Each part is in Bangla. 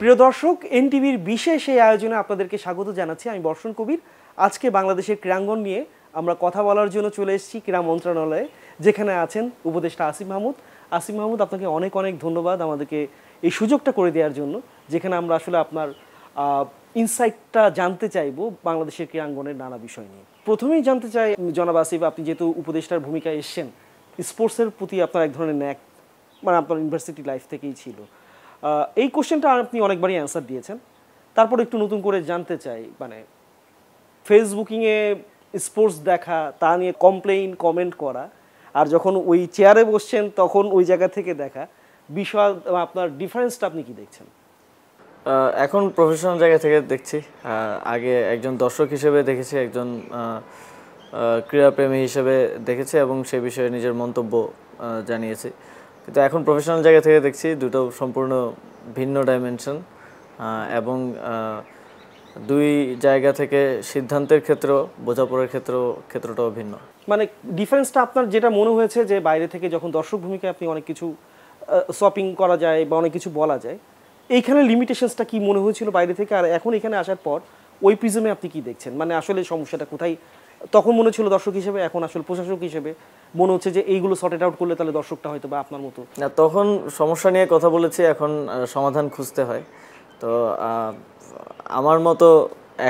প্রিয় দর্শক এনটিভির বিশেষ এই আয়োজনে আপনাদেরকে স্বাগত জানাচ্ছি আমি বর্ষণ কবির আজকে বাংলাদেশের ক্রীড়াঙ্গন নিয়ে আমরা কথা বলার জন্য চলে এসেছি ক্রীড়া মন্ত্রণালয়ে যেখানে আছেন উপদেষ্টা আসিফ মাহমুদ আসিফ মাহমুদ আপনাকে অনেক অনেক ধন্যবাদ আমাদেরকে এই সুযোগটা করে দেওয়ার জন্য যেখানে আমরা আসলে আপনার ইনসাইটটা জানতে চাইব বাংলাদেশের ক্রীড়াঙ্গনের নানা বিষয় নিয়ে প্রথমেই জানতে চাই জনাব আসিফ আপনি যেহেতু উপদেষ্টার ভূমিকায় এসছেন স্পোর্টসের প্রতি আপনার এক ধরনের ন্যাক মানে আপনার ইউনিভার্সিটি লাইফ থেকেই ছিল এই কোশ্চেনটা আপনি অনেকবারই অ্যান্সার দিয়েছেন তারপর একটু নতুন করে জানতে চাই মানে ফেসবুকিংয়ে স্পোর্টস দেখা তা নিয়ে কমপ্লেইন কমেন্ট করা আর যখন ওই চেয়ারে বসছেন তখন ওই জায়গা থেকে দেখা বিষয় আপনার ডিফারেন্সটা আপনি কি দেখছেন এখন প্রফেশনাল জায়গা থেকে দেখছি আগে একজন দর্শক হিসেবে দেখেছি একজন ক্রীড়াপ্রেমী হিসেবে দেখেছি এবং সে বিষয়ে নিজের মন্তব্য জানিয়েছি কিন্তু এখন প্রফেশনাল জায়গা থেকে দেখছি দুটো সম্পূর্ণ ভিন্ন ডাইমেনশন এবং দুই জায়গা থেকে সিদ্ধান্তের ক্ষেত্র বোঝাপড়ার ক্ষেত্র ক্ষেত্রটাও ভিন্ন মানে ডিফারেন্সটা আপনার যেটা মনে হয়েছে যে বাইরে থেকে যখন দর্শক ভূমিকায় আপনি অনেক কিছু শপিং করা যায় বা অনেক কিছু বলা যায় এইখানে লিমিটেশনসটা কি মনে হয়েছিল বাইরে থেকে আর এখন এখানে আসার পর ওই প্রিজমে আপনি কি দেখছেন মানে আসলে সমস্যাটা কোথায় তখন মনে ছিল দর্শক হিসেবে এখন আসলে প্রশাসক হিসেবে মনে হচ্ছে যে এইগুলো সর্টেড আউট করলে তাহলে দর্শকটা হয়তো বা আপনার মতো না তখন সমস্যা নিয়ে কথা বলেছি এখন সমাধান খুঁজতে হয় তো আমার মতো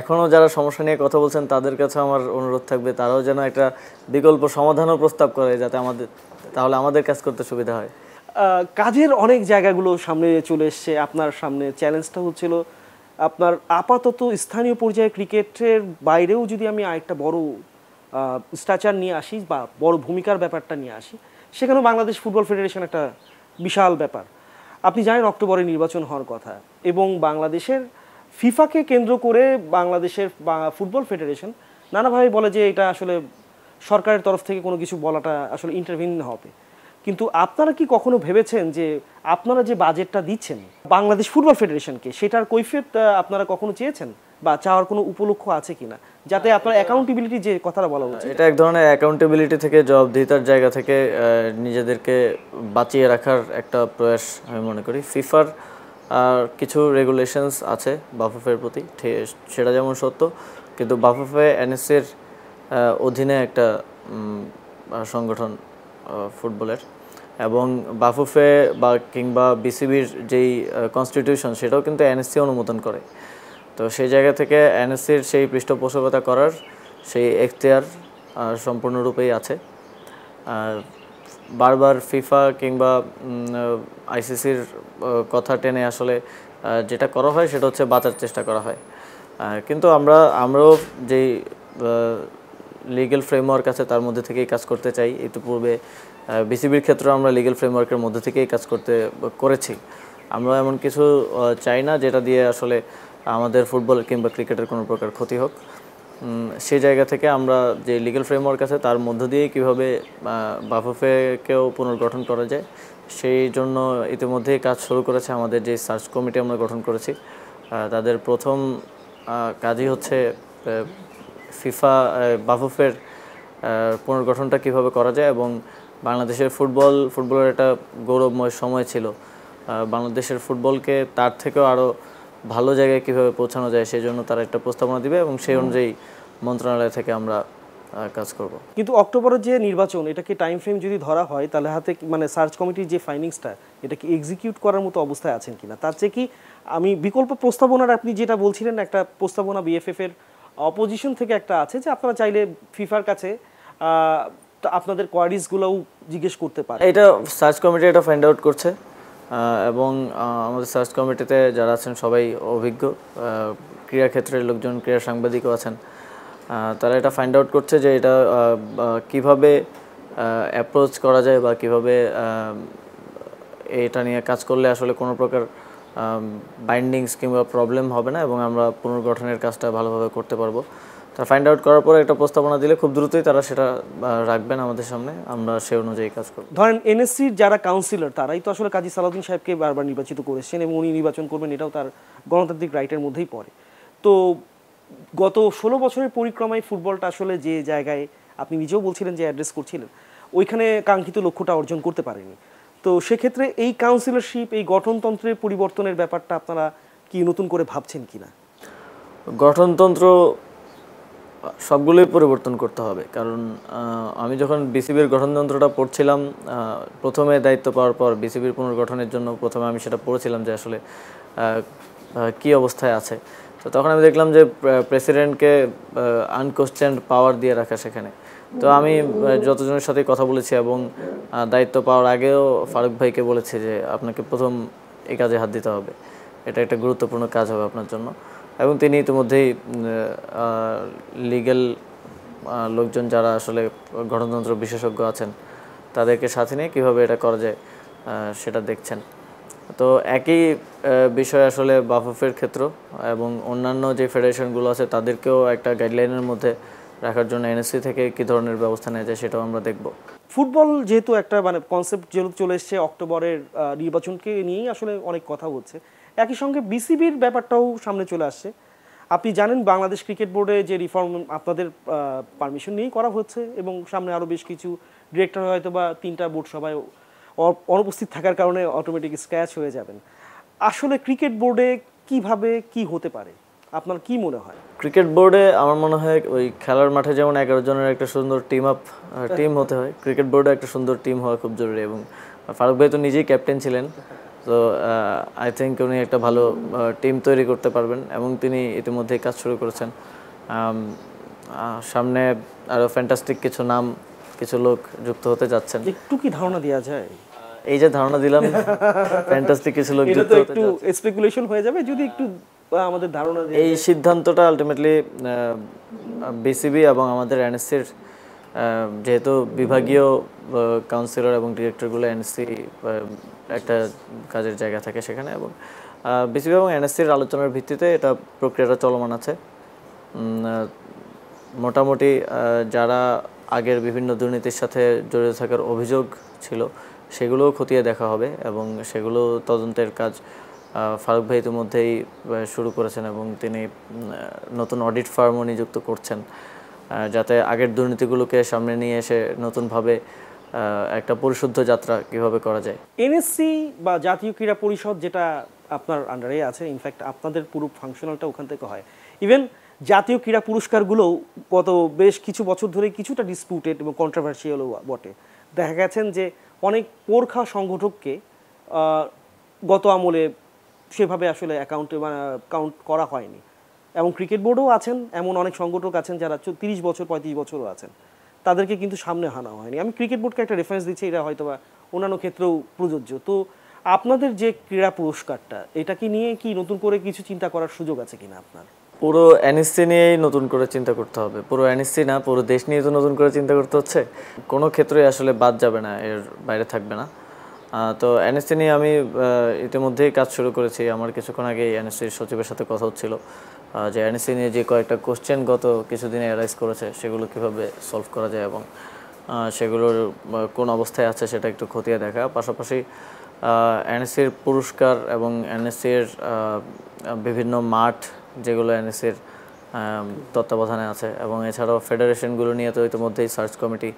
এখনও যারা সমস্যা নিয়ে কথা বলছেন তাদের কাছে আমার অনুরোধ থাকবে তারাও যেন একটা বিকল্প সমাধানও প্রস্তাব করে যাতে আমাদের তাহলে আমাদের কাজ করতে সুবিধা হয় কাজের অনেক জায়গাগুলো সামনে চলে এসছে আপনার সামনে চ্যালেঞ্জটা হচ্ছিল আপনার আপাতত স্থানীয় পর্যায়ে ক্রিকেটের বাইরেও যদি আমি আরেকটা বড় স্ট্রাচার নিয়ে আসি বা বড় ভূমিকার ব্যাপারটা নিয়ে আসি সেখানেও বাংলাদেশ ফুটবল ফেডারেশন একটা বিশাল ব্যাপার আপনি জানেন অক্টোবরে নির্বাচন হওয়ার কথা এবং বাংলাদেশের ফিফাকে কেন্দ্র করে বাংলাদেশের ফুটবল ফেডারেশন নানাভাবে বলে যে এটা আসলে সরকারের তরফ থেকে কোনো কিছু বলাটা আসলে ইন্টারভিন হবে কিন্তু আপনারা কি কখনো ভেবেছেন যে আপনারা যে বাজেটটা দিচ্ছেন বাংলাদেশ ফুটবল ফেডারেশনকে সেটার কৈফিয়ত আপনারা কখনো চেয়েছেন বা চাওয়ার কোনো উপলক্ষ আছে কিনা যাতে আপনার অ্যাকাউন্টেবিলিটি যে কথাটা বলা হচ্ছে এটা এক ধরনের অ্যাকাউন্টেবিলিটি থেকে জবাবদিহিতার জায়গা থেকে নিজেদেরকে বাঁচিয়ে রাখার একটা প্রয়াস আমি মনে করি ফিফার আর কিছু রেগুলেশনস আছে বাফুফের প্রতি সেটা যেমন সত্য কিন্তু বাফুফে এনএসের অধীনে একটা সংগঠন ফুটবলের এবং বাফুফে বা কিংবা বিসিবির যেই কনস্টিটিউশন সেটাও কিন্তু এনএসসি অনুমোদন করে তো সেই জায়গা থেকে এনএসসির সেই পৃষ্ঠপোষকতা করার সেই এখতিয়ার সম্পূর্ণরূপেই আছে আর বারবার ফিফা কিংবা আইসিসির কথা টেনে আসলে যেটা করা হয় সেটা হচ্ছে বাঁচার চেষ্টা করা হয় কিন্তু আমরা আমরাও যেই লিগেল ফ্রেমওয়ার্ক আছে তার মধ্যে থেকেই কাজ করতে চাই একটু পূর্বে বিসিবির ক্ষেত্রেও আমরা লিগেল ফ্রেমওয়ার্কের মধ্যে থেকেই কাজ করতে করেছি আমরা এমন কিছু চাই না যেটা দিয়ে আসলে আমাদের ফুটবল কিংবা ক্রিকেটের কোনো প্রকার ক্ষতি হোক সেই জায়গা থেকে আমরা যে লিগেল ফ্রেমওয়ার্ক আছে তার মধ্য দিয়ে কীভাবে বাফুফেকেও পুনর্গঠন করা যায় সেই জন্য ইতিমধ্যেই কাজ শুরু করেছে আমাদের যে সার্চ কমিটি আমরা গঠন করেছি তাদের প্রথম কাজই হচ্ছে ফিফা বাফুফের পুনর্গঠনটা কিভাবে করা যায় এবং বাংলাদেশের ফুটবল ফুটবলের একটা গৌরবময় সময় ছিল বাংলাদেশের ফুটবলকে তার থেকেও আরও ভালো জায়গায় কিভাবে পৌঁছানো যায় সেই জন্য তারা একটা প্রস্তাবনা দিবে এবং সেই অনুযায়ী মন্ত্রণালয় থেকে আমরা কাজ করব কিন্তু অক্টোবরের যে নির্বাচন এটাকে টাইম ফ্রেম যদি ধরা হয় তাহলে হাতে মানে সার্চ কমিটির যে ফাইন্ডিংসটা এটাকে এক্সিকিউট করার মতো অবস্থায় আছেন কিনা তার চেয়ে কি আমি বিকল্প প্রস্তাবনার আপনি যেটা বলছিলেন একটা প্রস্তাবনা বিএফএফ এর অপোজিশন থেকে একটা আছে যে আপনারা চাইলে ফিফার কাছে আপনাদের কোয়ারিজগুলোও জিজ্ঞেস করতে পারে এটা সার্চ কমিটি এটা ফাইন্ড আউট করছে এবং আমাদের সার্চ কমিটিতে যারা আছেন সবাই অভিজ্ঞ ক্রীড়া ক্ষেত্রের লোকজন ক্রীড়া সাংবাদিকও আছেন তারা এটা ফাইন্ড আউট করছে যে এটা কিভাবে অ্যাপ্রোচ করা যায় বা কিভাবে এটা নিয়ে কাজ করলে আসলে কোনো প্রকার বাইন্ডিংস কিংবা প্রবলেম হবে না এবং আমরা পুনর্গঠনের কাজটা ভালোভাবে করতে পারবো তা ফাইন্ড আউট করার পরে একটা প্রস্তাবনা দিলে খুব দ্রুতই তারা সেটা রাখবেন আমাদের সামনে আমরা সে অনুযায়ী কাজ করব ধরেন এনএসসির যারা কাউন্সিলর তারাই তো আসলে কাজী সালাউদ্দিন সাহেবকে বারবার নির্বাচিত করেছেন এবং উনি নির্বাচন করবেন এটাও তার গণতান্ত্রিক রাইটের মধ্যেই পড়ে তো গত ষোলো বছরের পরিক্রমায় ফুটবলটা আসলে যে জায়গায় আপনি নিজেও বলছিলেন যে অ্যাড্রেস করছিলেন ওইখানে কাঙ্ক্ষিত লক্ষ্যটা অর্জন করতে পারেনি তো সেক্ষেত্রে এই কাউন্সিলরশিপ এই গঠনতন্ত্রের পরিবর্তনের ব্যাপারটা আপনারা কি নতুন করে ভাবছেন কি না গঠনতন্ত্র সবগুলোই পরিবর্তন করতে হবে কারণ আমি যখন বিসিবির গঠনতন্ত্রটা পড়ছিলাম প্রথমে দায়িত্ব পাওয়ার পর বিসিবির পুনর্গঠনের জন্য প্রথমে আমি সেটা পড়েছিলাম যে আসলে কি অবস্থায় আছে তো তখন আমি দেখলাম যে প্রেসিডেন্টকে আনকোশ্চেন্ড পাওয়ার দিয়ে রাখা সেখানে তো আমি যতজনের সাথে কথা বলেছি এবং দায়িত্ব পাওয়ার আগেও ফারুক ভাইকে বলেছি যে আপনাকে প্রথম এই কাজে হাত দিতে হবে এটা একটা গুরুত্বপূর্ণ কাজ হবে আপনার জন্য এবং তিনি ইতিমধ্যেই লিগেল লোকজন যারা আসলে গণতন্ত্র বিশেষজ্ঞ আছেন তাদেরকে সাথে নিয়ে কীভাবে এটা করা যায় সেটা দেখছেন তো একই বিষয় আসলে বাফুফের ক্ষেত্র এবং অন্যান্য যে ফেডারেশনগুলো আছে তাদেরকেও একটা গাইডলাইনের মধ্যে রাখার জন্য এনএসসি থেকে কি ধরনের ব্যবস্থা নেওয়া যায় সেটাও আমরা দেখব ফুটবল যেহেতু একটা মানে কনসেপ্ট যেহেতু চলে এসছে অক্টোবরের নির্বাচনকে নিয়েই আসলে অনেক কথা হচ্ছে একই সঙ্গে বিসিবির ব্যাপারটাও সামনে চলে আসছে আপনি জানেন বাংলাদেশ ক্রিকেট বোর্ডে যে রিফর্ম আপনাদের পারমিশন নিয়েই করা হচ্ছে এবং সামনে আরও বেশ কিছু ডিরেক্টর হয়তো বা তিনটা বোর্ড সবাই অনুপস্থিত থাকার কারণে অটোমেটিক স্ক্র্যাচ হয়ে যাবেন আসলে ক্রিকেট বোর্ডে কিভাবে কি হতে পারে আপনার কি মনে হয় ক্রিকেট বোর্ডে আমার মনে হয় ওই খেলার মাঠে যেমন এগারো জনের একটা সুন্দর টিম আপ টিম হতে হয় ক্রিকেট বোর্ডে একটা সুন্দর টিম হওয়া খুব জরুরি এবং ফারুক ভাই তো নিজেই ক্যাপ্টেন ছিলেন তো আই থিঙ্ক উনি একটা ভালো টিম তৈরি করতে পারবেন এবং তিনি ইতিমধ্যেই কাজ শুরু করেছেন সামনে আরও ফ্যান্টাস্টিক কিছু নাম কিছু লোক যুক্ত হতে যাচ্ছেন একটু কি ধারণা দেওয়া যায় এই যে ধারণা দিলাম ফ্যান্টাস্টিক কিছু লোক যুক্ত হতে যাচ্ছে একটু স্পেকুলেশন হয়ে যাবে যদি একটু বা আমাদের ধারণা এই সিদ্ধান্তটা আলটিমেটলি বিসিবি এবং আমাদের এনএসসির যেহেতু বিভাগীয় কাউন্সিলর এবং ডিরেক্টরগুলো এনএসসি একটা কাজের জায়গা থাকে সেখানে এবং বিসিবি এবং এনএসসির আলোচনার ভিত্তিতে এটা প্রক্রিয়াটা চলমান আছে মোটামুটি যারা আগের বিভিন্ন দুর্নীতির সাথে জড়িত থাকার অভিযোগ ছিল সেগুলো খতিয়ে দেখা হবে এবং সেগুলো তদন্তের কাজ ফারুক ভাই ইতিমধ্যেই শুরু করেছেন এবং তিনি নতুন অডিট ফার্মও নিযুক্ত করছেন যাতে আগের দুর্নীতিগুলোকে সামনে নিয়ে এসে নতুনভাবে একটা পরিশুদ্ধ যাত্রা কিভাবে করা যায় এনএসসি বা জাতীয় ক্রীড়া পরিষদ যেটা আপনার আন্ডারে আছে ইনফ্যাক্ট আপনাদের পুরো ফাংশনালটা ওখান থেকে হয় ইভেন জাতীয় ক্রীড়া পুরস্কারগুলোও গত বেশ কিছু বছর ধরে কিছুটা ডিসপিউটেড এবং কন্ট্রাভার্সিয়ালও বটে দেখা গেছেন যে অনেক পোরখা সংগঠককে গত আমলে সেভাবে আসলে অ্যাকাউন্টে কাউন্ট করা হয়নি এবং ক্রিকেট বোর্ডও আছেন এমন অনেক সংগঠক আছেন যারা তিরিশ বছর পঁয়ত্রিশ বছরও আছেন তাদেরকে কিন্তু সামনে হানা হয়নি আমি ক্রিকেট বোর্ডকে একটা রেফারেন্স দিচ্ছি এটা হয়তো বা অন্যান্য ক্ষেত্রেও প্রযোজ্য তো আপনাদের যে ক্রীড়া পুরস্কারটা এটা কি নিয়ে কি নতুন করে কিছু চিন্তা করার সুযোগ আছে কিনা আপনার পুরো এনএসসি নিয়েই নতুন করে চিন্তা করতে হবে পুরো এনএসসি না পুরো দেশ নিয়ে তো নতুন করে চিন্তা করতে হচ্ছে কোনো ক্ষেত্রে আসলে বাদ যাবে না এর বাইরে থাকবে না তো এনএসসি নিয়ে আমি ইতিমধ্যেই কাজ শুরু করেছি আমার কিছুক্ষণ আগে এনএসসির সচিবের সাথে কথা হচ্ছিল যে এনএসসি নিয়ে যে কয়েকটা কোশ্চেন গত কিছুদিনে অ্যারাইজ করেছে সেগুলো কিভাবে সলভ করা যায় এবং সেগুলোর কোন অবস্থায় আছে সেটা একটু খতিয়ে দেখা পাশাপাশি এনএসসির পুরস্কার এবং এনএসসির বিভিন্ন মাঠ যেগুলো এনএসসির তত্ত্বাবধানে আছে এবং এছাড়াও ফেডারেশনগুলো নিয়ে তো ইতিমধ্যেই সার্চ কমিটি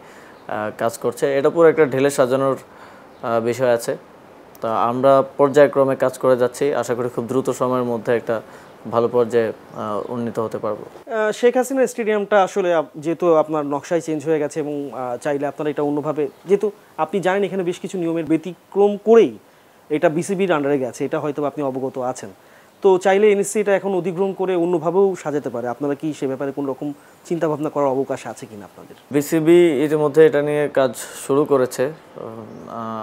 কাজ করছে এটা পুরো একটা ঢেলে সাজানোর বিষয় আছে তা আমরা পর্যায়ক্রমে কাজ করে যাচ্ছি আশা করি খুব দ্রুত সময়ের মধ্যে একটা ভালো পর্যায়ে উন্নীত হতে পারবো শেখ হাসিনা স্টেডিয়ামটা আসলে যেহেতু আপনার নকশায় চেঞ্জ হয়ে গেছে এবং চাইলে আপনারা এটা অন্যভাবে যেহেতু আপনি জানেন এখানে বেশ কিছু নিয়মের ব্যতিক্রম করেই এটা বিসিবির আন্ডারে গেছে এটা হয়তো আপনি অবগত আছেন তো চাইলে এনএসসি এটা এখন অধিগ্রহণ করে অন্যভাবেও সাজাতে পারে আপনারা কি সে ব্যাপারে কোনো রকম চিন্তাভাবনা করার অবকাশ আছে কিনা আপনাদের বিসিবি ইতিমধ্যে এটা নিয়ে কাজ শুরু করেছে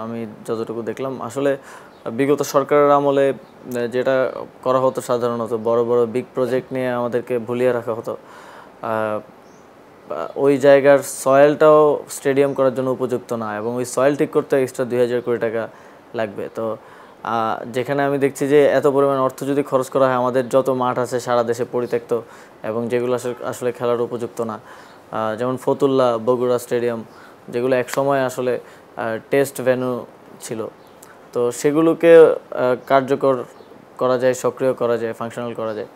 আমি যতটুকু দেখলাম আসলে বিগত সরকারের আমলে যেটা করা হতো সাধারণত বড় বড় বিগ প্রজেক্ট নিয়ে আমাদেরকে ভুলিয়ে রাখা হতো ওই জায়গার সয়েলটাও স্টেডিয়াম করার জন্য উপযুক্ত না এবং ওই সয়েল ঠিক করতে এক্সট্রা দুই হাজার কোটি টাকা লাগবে তো যেখানে আমি দেখছি যে এত পরিমাণ অর্থ যদি খরচ করা হয় আমাদের যত মাঠ আছে সারা দেশে পরিত্যক্ত এবং যেগুলো আসলে খেলার উপযুক্ত না যেমন ফতুল্লা বগুড়া স্টেডিয়াম যেগুলো এক সময় আসলে টেস্ট ভেন্যু ছিল তো সেগুলোকে কার্যকর করা যায় সক্রিয় করা যায় ফাংশনাল করা যায়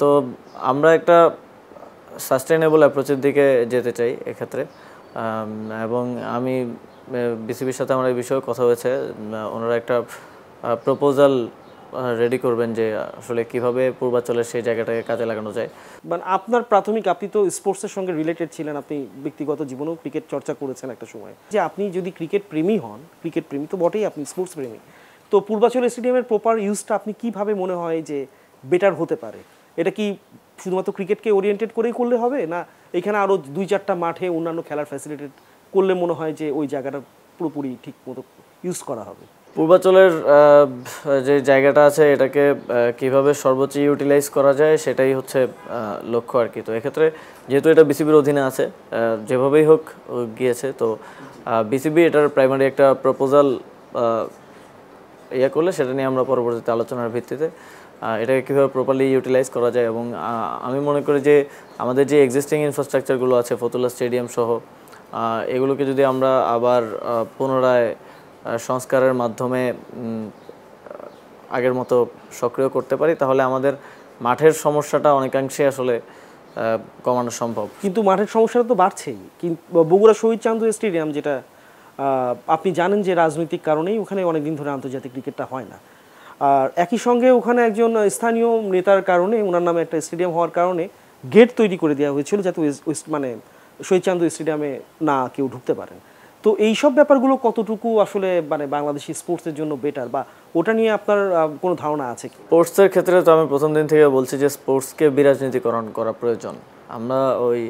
তো আমরা একটা সাস্টেনেবল অ্যাপ্রোচের দিকে যেতে চাই এক্ষেত্রে এবং আমি বিসিবির সাথে আমার এই বিষয়ে কথা হয়েছে ওনারা একটা প্রপোজাল রেডি করবেন যে আসলে কিভাবে পূর্বাচলের সেই জায়গাটাকে কাজে লাগানো যায় মানে আপনার প্রাথমিক আপনি তো স্পোর্টসের সঙ্গে রিলেটেড ছিলেন আপনি ব্যক্তিগত জীবনেও ক্রিকেট চর্চা করেছেন একটা সময় যে আপনি যদি ক্রিকেট প্রেমী হন ক্রিকেট প্রেমী তো বটেই আপনি স্পোর্টস প্রেমী তো পূর্বাচল স্টেডিয়ামের প্রপার ইউজটা আপনি কিভাবে মনে হয় যে বেটার হতে পারে এটা কি শুধুমাত্র ক্রিকেটকে ওরিয়েন্টেড করেই করলে হবে না এখানে আরও দুই চারটা মাঠে অন্যান্য খেলার ফ্যাসিলিটেড করলে মনে হয় যে ওই জায়গাটা পুরোপুরি ঠিক মতো ইউজ করা হবে পূর্বাচলের যে জায়গাটা আছে এটাকে কিভাবে সর্বোচ্চ ইউটিলাইজ করা যায় সেটাই হচ্ছে লক্ষ্য আর কি তো এক্ষেত্রে যেহেতু এটা বিসিবির অধীনে আছে যেভাবেই হোক গিয়েছে তো বিসিবি এটার প্রাইমারি একটা প্রপোজাল ইয়ে করলে সেটা নিয়ে আমরা পরবর্তীতে আলোচনার ভিত্তিতে এটাকে কীভাবে প্রপারলি ইউটিলাইজ করা যায় এবং আমি মনে করি যে আমাদের যে এক্সিস্টিং ইনফ্রাস্ট্রাকচারগুলো আছে ফতুল্লা স্টেডিয়াম সহ এগুলোকে যদি আমরা আবার পুনরায় সংস্কারের মাধ্যমে আগের মতো সক্রিয় করতে পারি তাহলে আমাদের মাঠের সমস্যাটা অনেকাংশে আসলে কমানো সম্ভব কিন্তু মাঠের সমস্যাটা তো বাড়ছেই কিন্তু বগুড়া শহীদ চান্দু স্টেডিয়াম যেটা আপনি জানেন যে রাজনৈতিক কারণেই ওখানে অনেকদিন ধরে আন্তর্জাতিক ক্রিকেটটা হয় না আর একই সঙ্গে ওখানে একজন স্থানীয় নেতার কারণে ওনার নামে একটা স্টেডিয়াম হওয়ার কারণে গেট তৈরি করে দেওয়া হয়েছিল যাতে ওয়েস্ট মানে শহীদ স্টেডিয়ামে না কেউ ঢুকতে পারেন তো এইসব ব্যাপারগুলো কতটুকু আসলে মানে বাংলাদেশি স্পোর্টসের জন্য বেটার বা ওটা নিয়ে আপনার কোনো ধারণা আছে কি স্পোর্টসের ক্ষেত্রে তো আমি প্রথম দিন থেকে বলছি যে স্পোর্টসকে বিরাজনীতিকরণ করা প্রয়োজন আমরা ওই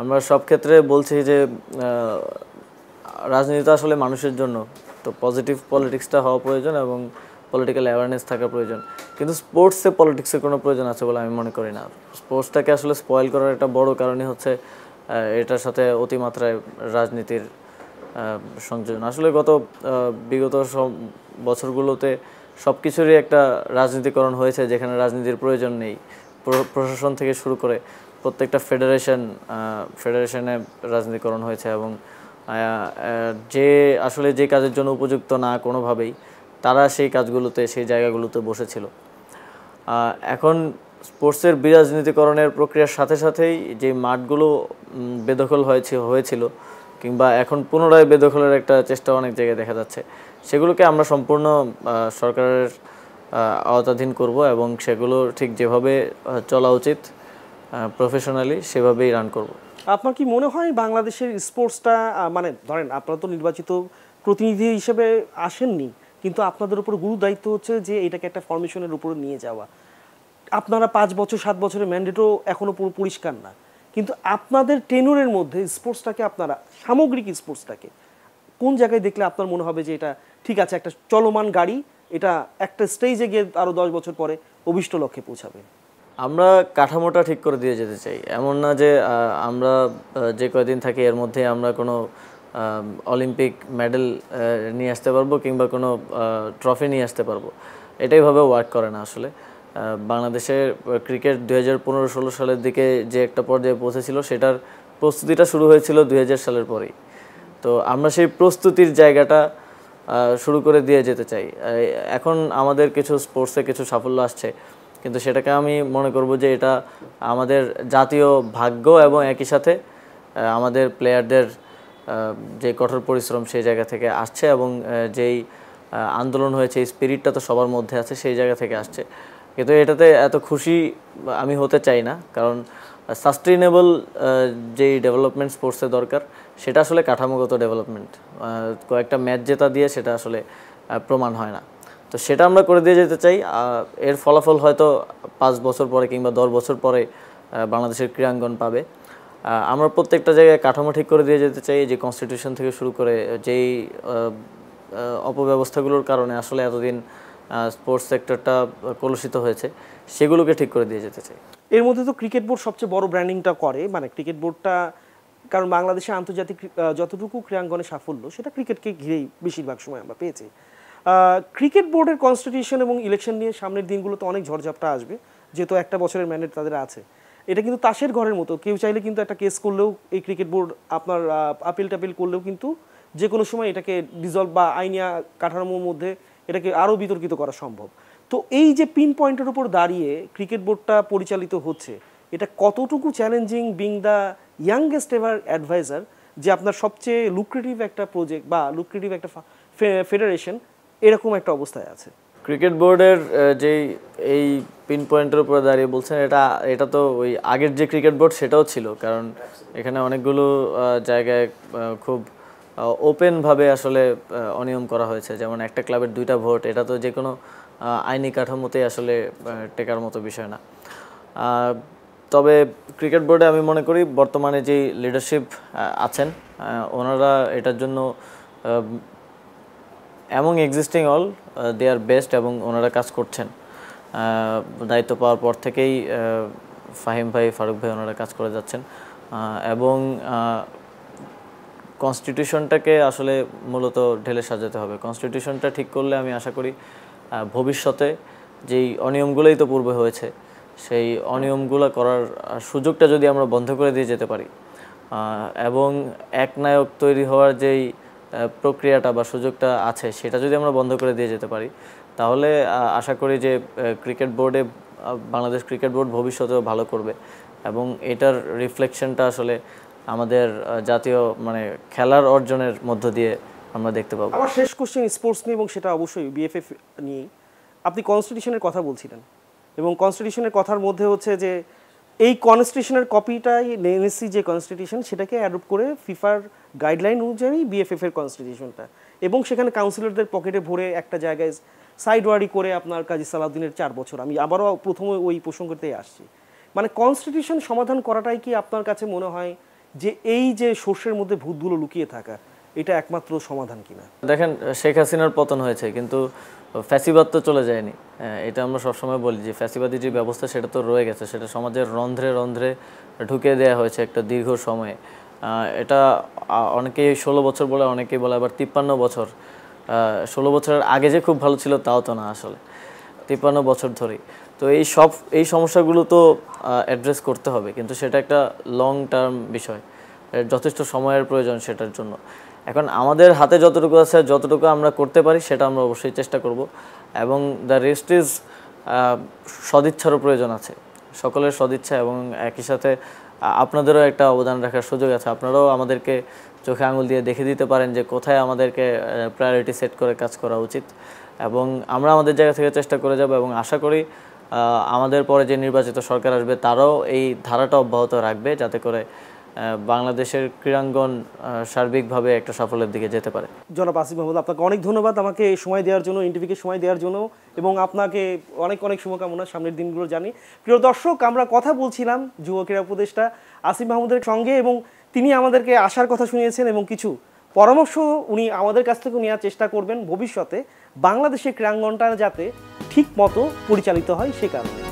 আমরা সব ক্ষেত্রে বলছি যে রাজনীতি আসলে মানুষের জন্য তো পজিটিভ পলিটিক্সটা হওয়া প্রয়োজন এবং পলিটিক্যাল অ্যাওয়ারনেস থাকা প্রয়োজন কিন্তু স্পোর্টসে পলিটিক্সের কোনো প্রয়োজন আছে বলে আমি মনে করি না স্পোর্টসটাকে আসলে স্পয়েল করার একটা বড় কারণই হচ্ছে এটার সাথে অতিমাত্রায় রাজনীতির সংযোজন আসলে গত বিগত সব বছরগুলোতে সব কিছুরই একটা রাজনীতিকরণ হয়েছে যেখানে রাজনীতির প্রয়োজন নেই প্রশাসন থেকে শুরু করে প্রত্যেকটা ফেডারেশন ফেডারেশনে রাজনীতিকরণ হয়েছে এবং যে আসলে যে কাজের জন্য উপযুক্ত না কোনোভাবেই তারা সেই কাজগুলোতে সেই জায়গাগুলোতে বসেছিল এখন স্পোর্টসের বিরাজনীতিকরণের প্রক্রিয়ার সাথে সাথেই যে মাঠগুলো বেদখল হয়েছে হয়েছিল কিংবা এখন পুনরায় বেদখলের একটা চেষ্টা অনেক জায়গায় দেখা যাচ্ছে সেগুলোকে আমরা সম্পূর্ণ সরকারের আওতাধীন করব এবং সেগুলো ঠিক যেভাবে চলা উচিত প্রফেশনালি সেভাবেই রান করব আপনার কি মনে হয় বাংলাদেশের স্পোর্টসটা মানে ধরেন আপনারা তো নির্বাচিত প্রতিনিধি হিসেবে আসেননি কিন্তু আপনাদের উপর গুরু দায়িত্ব হচ্ছে যে এটাকে একটা ফরমেশনের উপর নিয়ে যাওয়া আপনারা পাঁচ বছর সাত বছরের ম্যান্ডেটও এখনও পুরো পরিষ্কার না কিন্তু আপনাদের টেনুরের মধ্যে স্পোর্টসটাকে আপনারা সামগ্রিক স্পোর্টসটাকে কোন জায়গায় দেখলে আপনার মনে হবে যে এটা ঠিক আছে একটা চলমান গাড়ি এটা একটা স্টেজে গিয়ে আরও দশ বছর পরে অভিষ্ট লক্ষ্যে পৌঁছাবে আমরা কাঠামোটা ঠিক করে দিয়ে যেতে চাই এমন না যে আমরা যে কয়দিন থাকি এর মধ্যে আমরা কোনো অলিম্পিক মেডেল নিয়ে আসতে পারবো কিংবা কোনো ট্রফি নিয়ে আসতে পারবো এটাইভাবে ওয়ার্ক করে না আসলে বাংলাদেশের ক্রিকেট দুই হাজার পনেরো ষোলো সালের দিকে যে একটা পর্যায়ে পৌঁছেছিল সেটার প্রস্তুতিটা শুরু হয়েছিল দুই সালের পরেই তো আমরা সেই প্রস্তুতির জায়গাটা শুরু করে দিয়ে যেতে চাই এখন আমাদের কিছু স্পোর্টসে কিছু সাফল্য আসছে কিন্তু সেটাকে আমি মনে করব যে এটা আমাদের জাতীয় ভাগ্য এবং একই সাথে আমাদের প্লেয়ারদের যে কঠোর পরিশ্রম সেই জায়গা থেকে আসছে এবং যেই আন্দোলন হয়েছে এই স্পিরিটটা তো সবার মধ্যে আছে সেই জায়গা থেকে আসছে কিন্তু এটাতে এত খুশি আমি হতে চাই না কারণ সাস্টেইনেবল যেই ডেভেলপমেন্ট স্পোর্টসের দরকার সেটা আসলে কাঠামোগত ডেভেলপমেন্ট কয়েকটা ম্যাচ জেতা দিয়ে সেটা আসলে প্রমাণ হয় না তো সেটা আমরা করে দিয়ে যেতে চাই এর ফলাফল হয়তো পাঁচ বছর পরে কিংবা দশ বছর পরে বাংলাদেশের ক্রীড়াঙ্গন পাবে আমরা প্রত্যেকটা জায়গায় কাঠামো ঠিক করে দিয়ে যেতে চাই যে কনস্টিটিউশন থেকে শুরু করে যেই অপব্যবস্থাগুলোর কারণে আসলে এতদিন স্পোর্টস সেক্টরটা কলুষিত হয়েছে সেগুলোকে ঠিক করে দিয়ে যেতে চাই এর মধ্যে তো ক্রিকেট বোর্ড সবচেয়ে বড় ব্র্যান্ডিংটা করে মানে ক্রিকেট বোর্ডটা কারণ বাংলাদেশে আন্তর্জাতিক যতটুকু ক্রীড়াঙ্গনে সাফল্য সেটা ক্রিকেটকে ঘিরেই বেশিরভাগ সময় আমরা পেয়েছি ক্রিকেট বোর্ডের কনস্টিটিউশন এবং ইলেকশন নিয়ে সামনের দিনগুলোতে অনেক ঝড়ঝাপটা আসবে যেহেতু একটা বছরের ম্যান্ডেট তাদের আছে এটা কিন্তু তাসের ঘরের মতো কেউ চাইলে কিন্তু একটা কেস করলেও এই ক্রিকেট বোর্ড আপনার আপিল টাপিল করলেও কিন্তু যে কোনো সময় এটাকে ডিজলভ বা আইনিয়া কাঠামোর মধ্যে এটাকে আরও বিতর্কিত করা সম্ভব তো এই যে পিন পয়েন্টের উপর দাঁড়িয়ে ক্রিকেট বোর্ডটা পরিচালিত হচ্ছে এটা কতটুকু challenging being the youngest ever adviser যে আপনার সবচেয়ে লুক্রেটিভ একটা প্রজেক্ট বা লুক্রেটিভ একটা ফেডারেশন এরকম একটা অবস্থায় আছে ক্রিকেট বোর্ডের যে এই পিন পয়েন্টের উপরে দাঁড়িয়ে বলছেন এটা এটা তো ওই আগের যে ক্রিকেট বোর্ড সেটাও ছিল কারণ এখানে অনেকগুলো জায়গায় খুব ওপেনভাবে আসলে অনিয়ম করা হয়েছে যেমন একটা ক্লাবের দুইটা ভোট এটা তো যে কোনো আইনি কাঠামোতেই আসলে টেকার মতো বিষয় না তবে ক্রিকেট বোর্ডে আমি মনে করি বর্তমানে যেই লিডারশিপ আছেন ওনারা এটার জন্য এমন existing all they are best এবং ওনারা কাজ করছেন দায়িত্ব পাওয়ার পর থেকেই ফাহিম ভাই ফারুক ভাই ওনারা কাজ করে যাচ্ছেন এবং কনস্টিটিউশনটাকে আসলে মূলত ঢেলে সাজাতে হবে কনস্টিটিউশনটা ঠিক করলে আমি আশা করি ভবিষ্যতে যেই অনিয়মগুলোই তো পূর্বে হয়েছে সেই অনিয়মগুলো করার সুযোগটা যদি আমরা বন্ধ করে দিয়ে যেতে পারি এবং এক নায়ক তৈরি হওয়ার যেই প্রক্রিয়াটা বা সুযোগটা আছে সেটা যদি আমরা বন্ধ করে দিয়ে যেতে পারি তাহলে আশা করি যে ক্রিকেট বোর্ডে বাংলাদেশ ক্রিকেট বোর্ড ভবিষ্যতেও ভালো করবে এবং এটার রিফ্লেকশনটা আসলে আমাদের জাতীয় মানে খেলার অর্জনের মধ্য দিয়ে আমরা দেখতে পাবো আমার শেষ কোশ্চেন স্পোর্টস নিয়ে এবং সেটা অবশ্যই বিএফএফ নিয়ে আপনি কনস্টিটিউশনের কথা বলছিলেন এবং কনস্টিটিউশনের কথার মধ্যে হচ্ছে যে এই কনস্টিটিউশনের কপিটাই এনএসসি যে কনস্টিটিউশন সেটাকে অ্যাডপ্ট করে ফিফার গাইডলাইন অনুযায়ী বিএফএফ এর কনস্টিটিউশনটা এবং সেখানে কাউন্সিলরদের পকেটে ভরে একটা জায়গায় সাইড ওয়ারি করে আপনার কাজী সালাউদ্দিনের চার বছর আমি আবারও প্রথমে ওই প্রসঙ্গতেই আসছি মানে কনস্টিটিউশন সমাধান করাটাই কি আপনার কাছে মনে হয় যে এই যে সর্ষের মধ্যে ভূতগুলো লুকিয়ে থাকা এটা একমাত্র সমাধান কিনা দেখেন শেখ হাসিনার পতন হয়েছে কিন্তু ফ্যাসিবাদ তো চলে যায়নি এটা আমরা সবসময় বলি যে ফ্যাসিবাদী যে ব্যবস্থা সেটা তো রয়ে গেছে সেটা সমাজের রন্ধ্রে রন্ধ্রে ঢুকে দেয়া হয়েছে একটা দীর্ঘ সময়ে এটা অনেকেই ষোলো বছর বলে অনেকেই বলে আবার তিপ্পান্ন বছর ষোলো বছরের আগে যে খুব ভালো ছিল তাও তো না আসলে তিপ্পান্ন বছর ধরেই তো এই সব এই সমস্যাগুলো তো অ্যাড্রেস করতে হবে কিন্তু সেটা একটা লং টার্ম বিষয় যথেষ্ট সময়ের প্রয়োজন সেটার জন্য এখন আমাদের হাতে যতটুকু আছে যতটুকু আমরা করতে পারি সেটা আমরা অবশ্যই চেষ্টা করব এবং দ্য রেস্ট ইজ সদিচ্ছারও প্রয়োজন আছে সকলের সদিচ্ছা এবং একই সাথে আপনাদেরও একটা অবদান রাখার সুযোগ আছে আপনারাও আমাদেরকে চোখে আঙুল দিয়ে দেখে দিতে পারেন যে কোথায় আমাদেরকে প্রায়োরিটি সেট করে কাজ করা উচিত এবং আমরা আমাদের জায়গা থেকে চেষ্টা করে যাব এবং আশা করি আমাদের পরে যে নির্বাচিত সরকার আসবে তারাও এই ধারাটা অব্যাহত রাখবে যাতে করে বাংলাদেশের ক্রীড়াঙ্গন সার্বিকভাবে একটা সাফল্যের দিকে যেতে পারে জনাব আসিফ মাহমুদ আপনাকে অনেক ধন্যবাদ আমাকে সময় দেওয়ার জন্য ইন্টারভিউকে সময় দেওয়ার জন্য এবং আপনাকে অনেক অনেক শুভকামনা সামনের দিনগুলো জানি প্রিয় দর্শক আমরা কথা বলছিলাম যুব ক্রীড়া উপদেষ্টা আসিফ মাহমুদের সঙ্গে এবং তিনি আমাদেরকে আসার কথা শুনিয়েছেন এবং কিছু পরামর্শ উনি আমাদের কাছ থেকে নেওয়ার চেষ্টা করবেন ভবিষ্যতে বাংলাদেশের ক্রীড়াঙ্গনটা যাতে ঠিক মতো পরিচালিত হয় সে কারণে